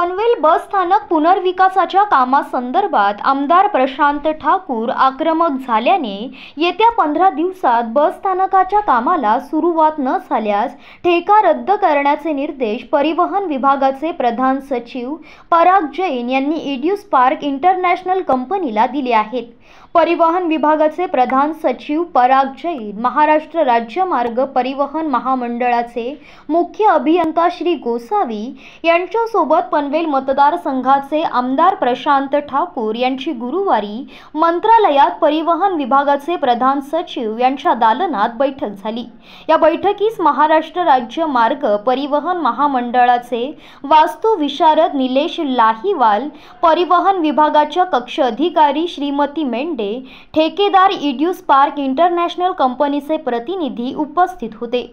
पनवेल बस स्थानक पुनर्विकासाच्या कामासंदर्भात आमदार प्रशांत ठाकूर आक्रमक झाल्याने येत्या पंधरा दिवसात बस स्थानकाच्या कामाला सुरुवात न झाल्यास ठेका रद्द करण्याचे निर्देश परिवहन विभागाचे प्रधान सचिव पराग जैन यांनी इड्यूस पार्क इंटरनॅशनल कंपनीला दिले आहेत परिवहन विभागाचे प्रधान सचिव पराग जैन महाराष्ट्र राज्य मार्ग परिवहन महामंडळाचे मुख्य अभियंता श्री गोसावी यांच्यासोबत पनवेल मतदारसंघाचे आमदार प्रशांत ठाकूर यांची गुरुवारी मंत्रालयात परिवहन विभागाचे प्रधान सचिव यांच्या दालनात बैठक झाली या बैठकीस महाराष्ट्र राज्य मार्ग परिवहन महामंडळाचे वास्तुविशारद निलेश लाहीवाल परिवहन विभागाच्या कक्ष अधिकारी श्रीमती मेंढे शिंदे ठेकेदार इड्यू पार्क इंटरनॅशनल कंपनीचे प्रतिनिधी उपस्थित होते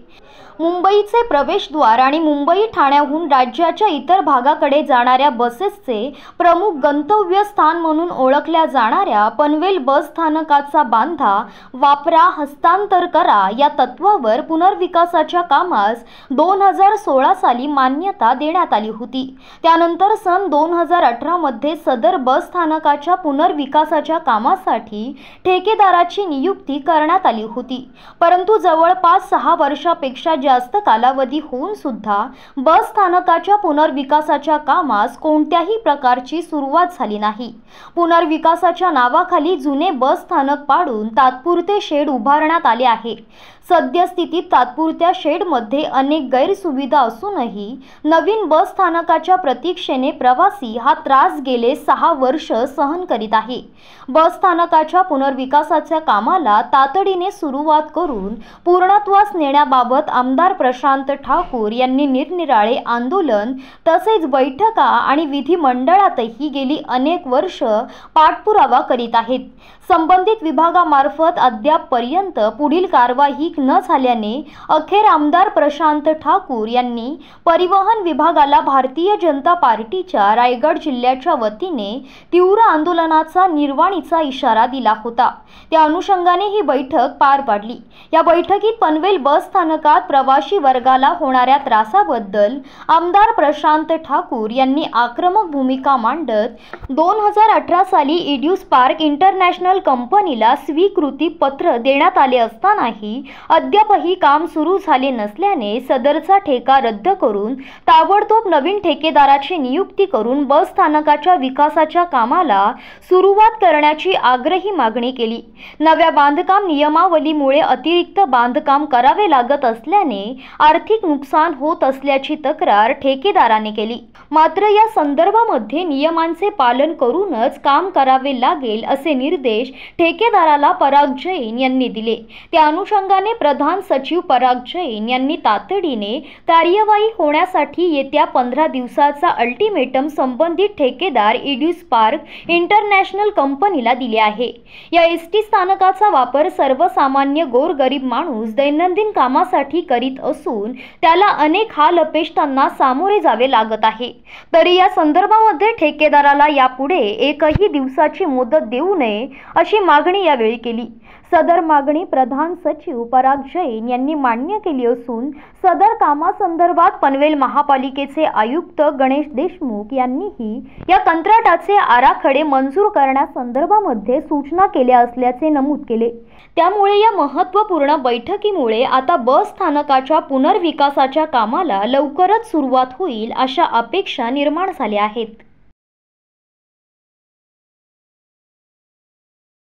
मुंबईचे प्रवेशद्वार आणि मुंबई ठाण्याहून राज्याच्या इतर भागाकडे जाणाऱ्या बसेसचे प्रमुख गंतव्य स्थान म्हणून ओळखल्या जाणाऱ्या पनवेल बस स्थानकाचा बांधा वापरा हस्तांतर करा या तत्वावर पुनर्विकासाच्या कामास दोन हजार सोळा साली मान्यता देण्यात आली होती त्यानंतर सन दोन हजार अठरामध्ये सदर बस स्थानकाच्या पुनर्विकासाच्या कामासाठी करण्यासाठी ठेकेदाराची नियुक्ती करण्यात आली होती परंतु जवळपास सहा वर्षापेक्षा जास्त कालावधी होऊन सुद्धा बस स्थानकाच्या पुनर्विकासाच्या कामास कोणत्याही प्रकारची सुरुवात झाली नाही पुनर्विकासाच्या नावाखाली जुने बस स्थानक पाडून तात्पुरते शेड उभारण्यात आले आहे सद्यस्थितीत तात्पुरत्या शेडमध्ये अनेक गैरसुविधा असूनही नवीन बस स्थानकाच्या प्रतीक्षेने प्रवासी हा त्रास गेले सहा वर्ष सहन करीत आहे बस स्थानकाच्या पुनर्विकासाच्या कामाला तातडीने सुरुवात करून पूर्णत्वास नेण्याबाबत आमदार प्रशांत ठाकूर यांनी निरनिराळे आंदोलन तसेच बैठका आणि विधिमंडळातही गेली अनेक वर्ष पाठपुरावा करीत आहेत संबंधित विभागामार्फत अद्यापपर्यंत पुढील कारवाई न झाल्याने अखेर आमदार प्रशांत ठाकूर यांनी परिवहन विभागाला भारतीय जनता पार्टीच्या रायगड जिल्ह्याच्या वतीने तीव्र आंदोलनाचा निर्वाणीचा इशारा दिला होता त्या अनुषंगाने ही बैठक पार पाडली या बैठकीत पनवेल बस स्थानकात प्रवाशी वर्गाला होणाऱ्या त्रासाबद्दल आमदार प्रशांत ठाकूर यांनी आक्रमक भूमिका मांडत दोन हजार अठरा साली इड्यूस पार्क इंटरनॅशनल कंपनीला स्वीकृती पत्र देण्यात आले असतानाही अद्यापही काम सुरू झाले नसल्याने सदरचा ठेका रद्द करून ताबडतोब नवीन ठेकेदाराची नियुक्ती करून बस स्थानकाच्या विकासाच्या कामाला सुरुवात करण्याची आग्रही मागणी केली नव्या बांधकाम नियमावलीमुळे अतिरिक्त बांधकाम करावे लागत असल्याने आर्थिक नुकसान होत असल्याची तक्रार ठेकेदाराने केली मात्र या संदर्भामध्ये नियमांचे पालन करूनच काम करावे लागेल असे निर्देश ठेकेदाराला पराग जैन यांनी दिले त्या अनुषंगाने प्रधान सचिव पराग जैन यांनी तातडीने कार्यवाही होण्यासाठी येत्या पंधरा दिवसाचा अल्टिमेटम संबंधित ठेकेदार इड्यूस पार्क इंटरनॅशनल कंपनीला दिले आहे या एस टी स्थानकाचा वापर सर्वसामान्य गोरगरीब माणूस दैनंदिन कामासाठी करीत असून त्याला अनेक हाल अपेष्टांना सामोरे जावे लागत आहे तरी या संदर्भामध्ये ठेकेदाराला यापुढे एकही दिवसाची मुदत देऊ नये अशी मागणी यावेळी केली सदर मागणी प्रधान सचिव पराग जैन यांनी मान्य केली असून सदर कामासंदर्भात पनवेल महापालिकेचे आयुक्त गणेश देशमुख यांनीही या कंत्राटाचे आराखडे मंजूर करण्यासंदर्भामध्ये सूचना केल्या असल्याचे नमूद केले त्यामुळे या महत्त्वपूर्ण बैठकीमुळे आता बस स्थानकाच्या पुनर्विकासाच्या कामाला लवकरच सुरुवात होईल अशा अपेक्षा निर्माण झाल्या आहेत